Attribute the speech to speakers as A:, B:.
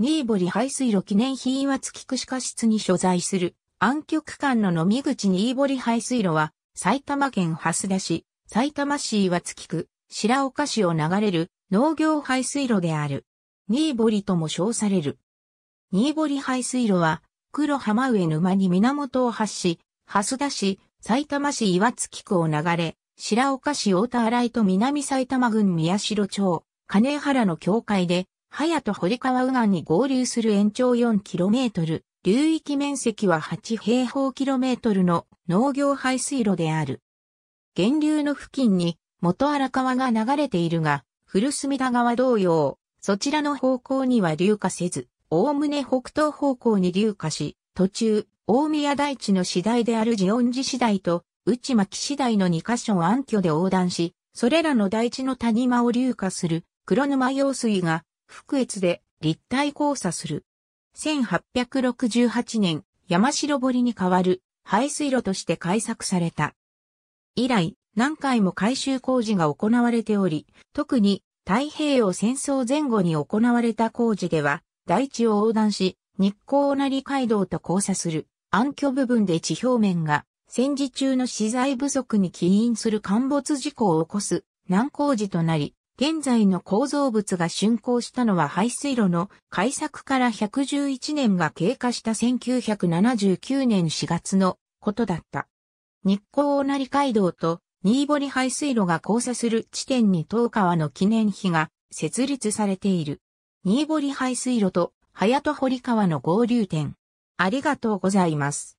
A: 新堀排水路記念品岩付区歯科室に所在する暗極間の飲み口新堀排水路は埼玉県蓮田市、埼玉市岩付区、白岡市を流れる農業排水路である。新堀とも称される。新堀排水路は黒浜上沼に源を発し、蓮田市、埼玉市岩月区を流れ、白岡市大田原井と南埼玉郡宮城町、金原の境界で、早と堀川右岸に合流する延長 4km、流域面積は8平方キロメートルの農業排水路である。源流の付近に元荒川が流れているが、古隅田川同様、そちらの方向には流下せず、おおむね北東方向に流下し、途中、大宮大地の次第であるジオン寺次第と内巻次第の2カ所を暗渠で横断し、それらの大地の谷間を流下する黒沼用水が福越で立体交差する。1868年、山城堀に代わる排水路として開削された。以来、何回も改修工事が行われており、特に太平洋戦争前後に行われた工事では、大地を横断し、日光成街道と交差する暗渠部分で地表面が戦時中の資材不足に起因する陥没事故を起こす難工事となり、現在の構造物が竣工したのは排水路の開作から111年が経過した1979年4月のことだった。日光大成街道と新堀排水路が交差する地点に東川の記念碑が設立されている。新堀排水路と早と堀川の合流点。ありがとうございます。